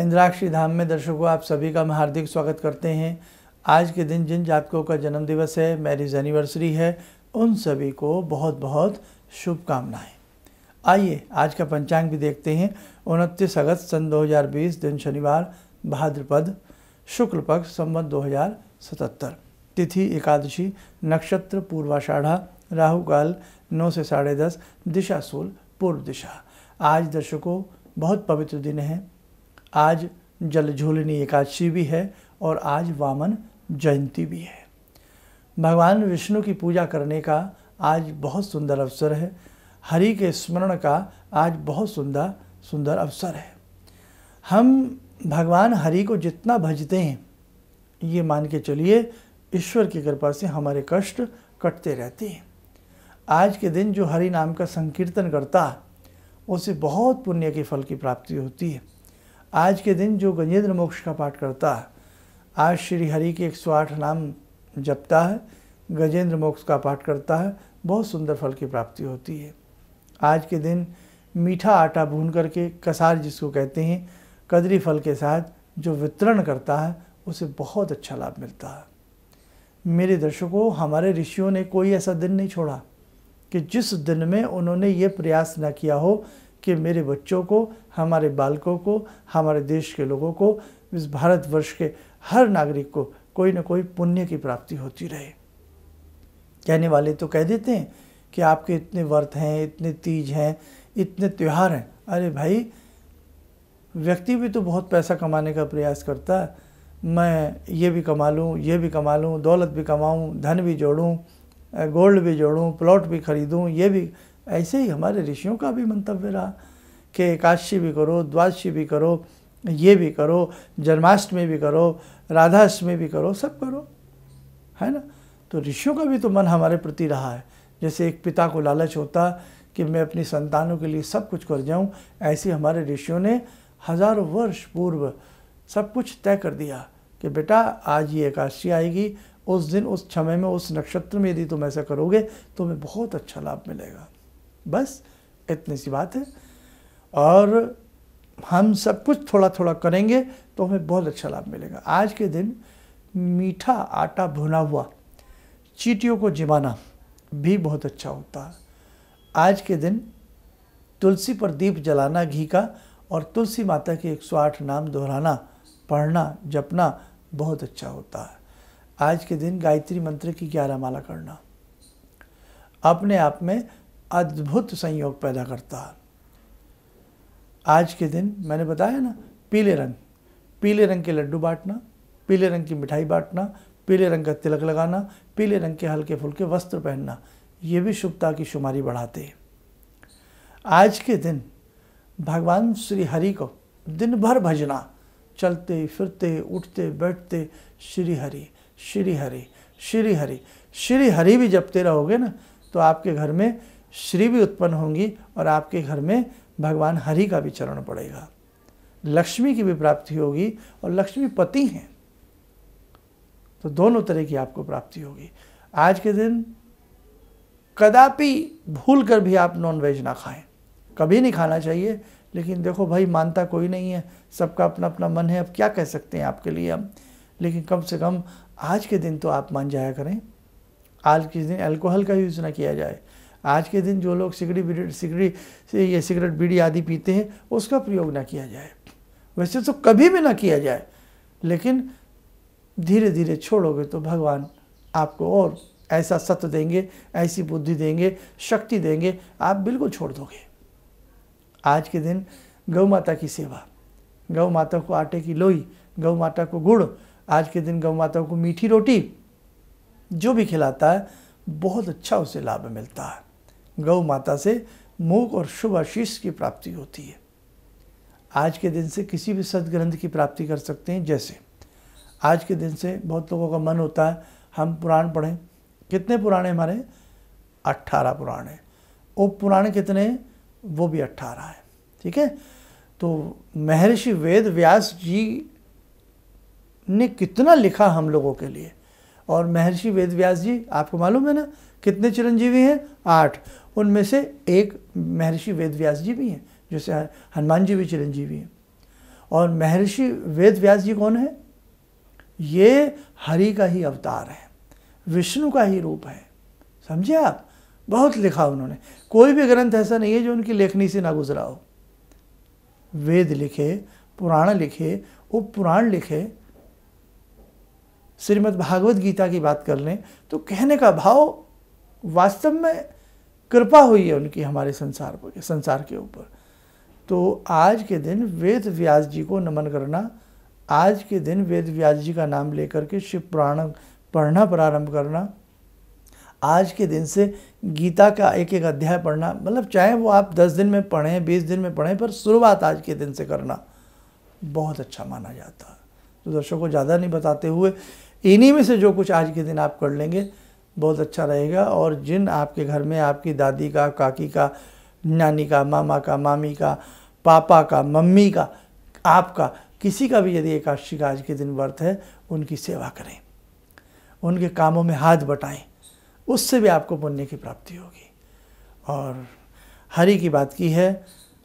इंद्राक्षी धाम में दर्शकों आप सभी का मैं हार्दिक स्वागत करते हैं आज के दिन जिन जातकों का जन्मदिवस है मैरिज एनिवर्सरी है उन सभी को बहुत बहुत शुभकामनाएं आइए आज का पंचांग भी देखते हैं उनतीस अगस्त सन 2020 दिन शनिवार भाद्रपद शुक्ल पक्ष संबंध 2077 तिथि एकादशी नक्षत्र पूर्वाषाढ़ा राहुकाल नौ से साढ़े दस दिशा सूल पूर्व दिशा आज दर्शकों बहुत पवित्र दिन है आज जलझूलनी एकादशी भी है और आज वामन जयंती भी है भगवान विष्णु की पूजा करने का आज बहुत सुंदर अवसर है हरि के स्मरण का आज बहुत सुंदर सुंदर अवसर है हम भगवान हरि को जितना भजते हैं ये मान के चलिए ईश्वर की कृपा से हमारे कष्ट कटते रहते हैं आज के दिन जो हरि नाम का संकीर्तन करता उसे बहुत पुण्य के फल की प्राप्ति होती है आज के दिन जो गजेंद्र मोक्ष का पाठ करता है आज श्री हरि के आठ नाम जपता है गजेंद्र मोक्ष का पाठ करता है बहुत सुंदर फल की प्राप्ति होती है आज के दिन मीठा आटा भून करके कसार जिसको कहते हैं कदरी फल के साथ जो वितरण करता है उसे बहुत अच्छा लाभ मिलता है मेरे दर्शकों हमारे ऋषियों ने कोई ऐसा दिन नहीं छोड़ा कि जिस दिन में उन्होंने ये प्रयास न किया हो कि मेरे बच्चों को हमारे बालकों को हमारे देश के लोगों को इस भारतवर्ष के हर नागरिक को कोई ना कोई पुण्य की प्राप्ति होती रहे कहने वाले तो कह देते हैं कि आपके इतने व्रत हैं इतने तीज हैं इतने त्यौहार हैं अरे भाई व्यक्ति भी तो बहुत पैसा कमाने का प्रयास करता है मैं ये भी कमा लूँ ये भी कमा लूँ दौलत भी कमाऊँ धन भी जोड़ूँ गोल्ड भी जोड़ूँ प्लॉट भी खरीदूँ ये भी ऐसे ही हमारे ऋषियों का भी मंतव्य रहा कि एकादशी भी करो द्वादशी भी करो ये भी करो जन्माष्टमी भी करो राधाष्टमी भी करो सब करो है ना तो ऋषियों का भी तो मन हमारे प्रति रहा है जैसे एक पिता को लालच होता कि मैं अपनी संतानों के लिए सब कुछ कर जाऊं ऐसे हमारे ऋषियों ने हजारों वर्ष पूर्व सब कुछ तय कर दिया कि बेटा आज ये एकादशी आएगी उस दिन उस समय में उस नक्षत्र में यदि तुम ऐसा करोगे तुम्हें बहुत अच्छा लाभ मिलेगा बस इतनी सी बात है और हम सब कुछ थोड़ा थोड़ा करेंगे तो हमें बहुत अच्छा लाभ मिलेगा आज के दिन मीठा आटा भुना हुआ चीटियों को जिमाना भी बहुत अच्छा होता है आज के दिन तुलसी पर दीप जलाना घी का और तुलसी माता के 108 नाम दोहराना पढ़ना जपना बहुत अच्छा होता है आज के दिन गायत्री मंत्र की ग्यारह माला करना अपने आप में अद्भुत संयोग पैदा करता है आज के दिन मैंने बताया ना पीले रंग पीले रंग के लड्डू बांटना पीले रंग की मिठाई बांटना पीले रंग का तिलक लगाना पीले रंग के हल्के फुल्के वस्त्र पहनना ये भी शुभता की शुमारी बढ़ाते हैं आज के दिन भगवान श्री हरि को दिन भर भजना चलते फिरते उठते बैठते श्री हरि श्री हरि श्री हरि श्री हरि भी जपते रहोगे ना तो आपके घर में श्री भी उत्पन्न होंगी और आपके घर में भगवान हरि का भी चरण पड़ेगा लक्ष्मी की भी प्राप्ति होगी और लक्ष्मी पति हैं तो दोनों तरह की आपको प्राप्ति होगी आज के दिन कदापि भूल कर भी आप नॉन वेज ना खाएं कभी नहीं खाना चाहिए लेकिन देखो भाई मानता कोई नहीं है सबका अपना अपना मन है अब क्या कह सकते हैं आपके लिए हम लेकिन कम से कम आज के दिन तो आप मान जाया करें आज के दिन अल्कोहल का यूज़ ना किया जाए आज के दिन जो लोग सिगड़ी सिगड़ी ये सिगरेट बीड़ी आदि पीते हैं उसका प्रयोग ना किया जाए वैसे तो कभी भी ना किया जाए लेकिन धीरे धीरे छोड़ोगे तो भगवान आपको और ऐसा सत्य देंगे ऐसी बुद्धि देंगे शक्ति देंगे आप बिल्कुल छोड़ दोगे आज के दिन गौ माता की सेवा गौ माता को आटे की लोई गौ माता को गुड़ आज के दिन गौ माता को मीठी रोटी जो भी खिलाता है बहुत अच्छा उसे लाभ मिलता है गौ माता से मोक और शुभ आशीष की प्राप्ति होती है आज के दिन से किसी भी सदग्रंथ की प्राप्ति कर सकते हैं जैसे आज के दिन से बहुत लोगों का मन होता है हम पुराण पढ़ें कितने पुराने हमारे अट्ठारह पुराण हैं वो पुराण कितने वो भी अट्ठारह हैं ठीक है तो महर्षि वेद व्यास जी ने कितना लिखा हम लोगों के लिए और महर्षि वेद व्यास जी आपको मालूम है ना कितने चिरंजीवी हैं आठ उनमें से एक महर्षि वेद व्यास जी भी हैं जैसे हनुमान जी भी चिरंजीवी हैं और महर्षि वेद व्यास जी कौन है ये हरि का ही अवतार है विष्णु का ही रूप है समझे आप बहुत लिखा उन्होंने कोई भी ग्रंथ ऐसा नहीं है जो उनकी लेखनी से ना गुजरा हो वेद लिखे पुराण लिखे उप पुराण लिखे श्रीमद् भागवत गीता की बात कर लें तो कहने का भाव वास्तव में कृपा हुई है उनकी हमारे संसार पर संसार के ऊपर तो आज के दिन वेद व्यास जी को नमन करना आज के दिन वेद व्यास जी का नाम लेकर के शिव पुराण पढ़ना प्रारंभ करना आज के दिन से गीता का एक एक अध्याय पढ़ना मतलब चाहे वो आप दस दिन में पढ़ें बीस दिन में पढ़ें पर शुरुआत आज के दिन से करना बहुत अच्छा माना जाता है तो दर्शकों को ज़्यादा नहीं बताते हुए इन्हीं में से जो कुछ आज के दिन आप कर लेंगे बहुत अच्छा रहेगा और जिन आपके घर में आपकी दादी का काकी का नानी का मामा का मामी का पापा का मम्मी का आपका किसी का भी यदि एकादशी का आज के दिन व्रत है उनकी सेवा करें उनके कामों में हाथ बटाएं उससे भी आपको पुण्य की प्राप्ति होगी और हरि की बात की है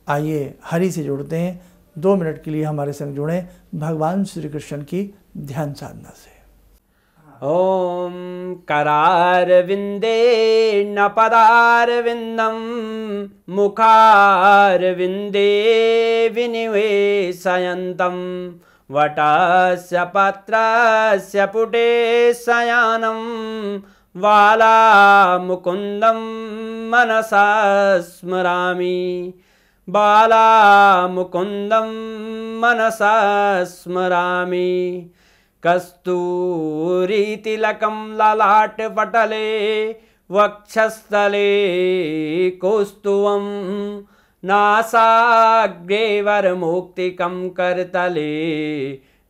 आइए हरि से जुड़ते हैं दो मिनट के लिए हमारे संग जुड़ें भगवान श्री कृष्ण की ध्यान साधना से ॐ करारविन्देणपदारविन्दं मुखारविन्दे विनिवेशयन्तं वटस्य पत्रस्य पुटे बालामुकुन्दं मनसा स्मरामि बालामुकुन्दं मनसा स्मरामि कस्तूरीतिलकं ललाटपटले वक्षस्थले कौस्तुवं नासाग्रेवरमुक्तिकं कर्तले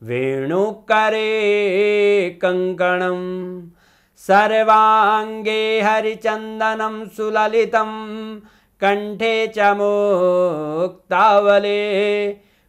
वेणुकरे कङ्कणं सर्वाङ्गे हरिचन्दनं सुललितं कण्ठे च मोक्तावले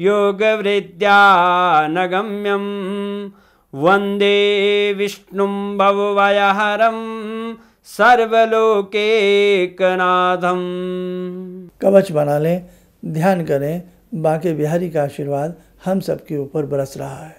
योगवृद्ध्यानगम्यं वन्दे विष्णुं भववयहरं सर्वलोकेकनाथं कवच बना लें ध्यान करें बांके बिहारी का आशीर्वाद हम सबके ऊपर बरस रहा है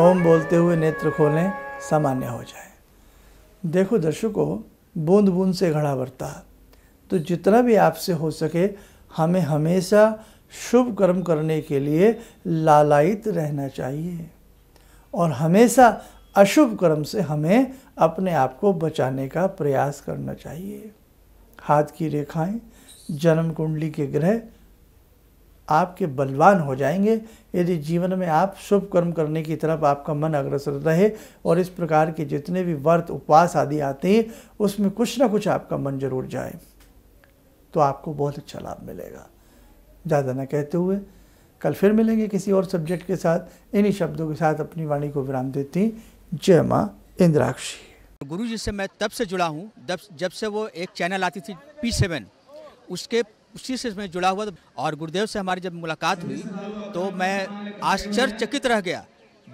ओम बोलते हुए नेत्र खोलें सामान्य हो जाए देखो दर्शकों बूंद बूंद से घड़ा बरता तो जितना भी आपसे हो सके हमें हमेशा शुभ कर्म करने के लिए लालायित रहना चाहिए और हमेशा अशुभ कर्म से हमें अपने आप को बचाने का प्रयास करना चाहिए हाथ की रेखाएं जन्म कुंडली के ग्रह आपके बलवान हो जाएंगे यदि जीवन में आप शुभ कर्म करने की तरफ आपका मन अग्रसर रहे और इस प्रकार के जितने भी व्रत उपवास आदि आते हैं उसमें कुछ ना कुछ आपका मन जरूर जाए तो आपको बहुत अच्छा लाभ मिलेगा ज़्यादा ना कहते हुए कल फिर मिलेंगे किसी और सब्जेक्ट के साथ इन्हीं शब्दों के साथ अपनी वाणी को विराम देती जय माँ इंद्राक्षी गुरु जी से मैं तब से जुड़ा हूँ जब से वो एक चैनल आती थी पी सेवन उसके उसी से मैं जुड़ा हुआ और गुरुदेव से हमारी जब मुलाकात हुई तो मैं आश्चर्यचकित रह गया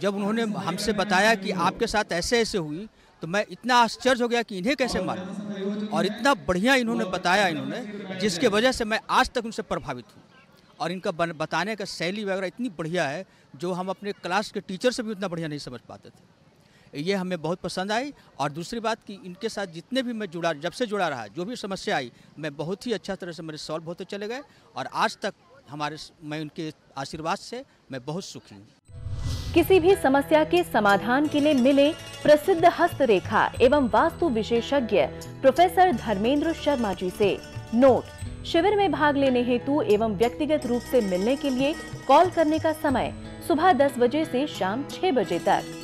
जब उन्होंने हमसे बताया कि आपके साथ ऐसे ऐसे हुई तो मैं इतना आश्चर्य हो गया कि इन्हें कैसे मारूँ और इतना बढ़िया इन्होंने बताया इन्होंने जिसके वजह से मैं आज तक उनसे प्रभावित हूँ और इनका बताने का शैली वगैरह इतनी बढ़िया है जो हम अपने क्लास के टीचर से भी उतना बढ़िया नहीं समझ पाते थे ये हमें बहुत पसंद आई और दूसरी बात कि इनके साथ जितने भी मैं जुड़ा जब से जुड़ा रहा जो भी समस्या आई मैं बहुत ही अच्छा तरह से मेरे सॉल्व होते चले गए और आज तक हमारे मैं उनके आशीर्वाद से मैं बहुत सुखी हूँ किसी भी समस्या के समाधान के लिए मिले प्रसिद्ध हस्तरेखा एवं वास्तु विशेषज्ञ प्रोफेसर धर्मेंद्र शर्मा जी से नोट शिविर में भाग लेने हेतु एवं व्यक्तिगत रूप से मिलने के लिए कॉल करने का समय सुबह 10 बजे से शाम 6 बजे तक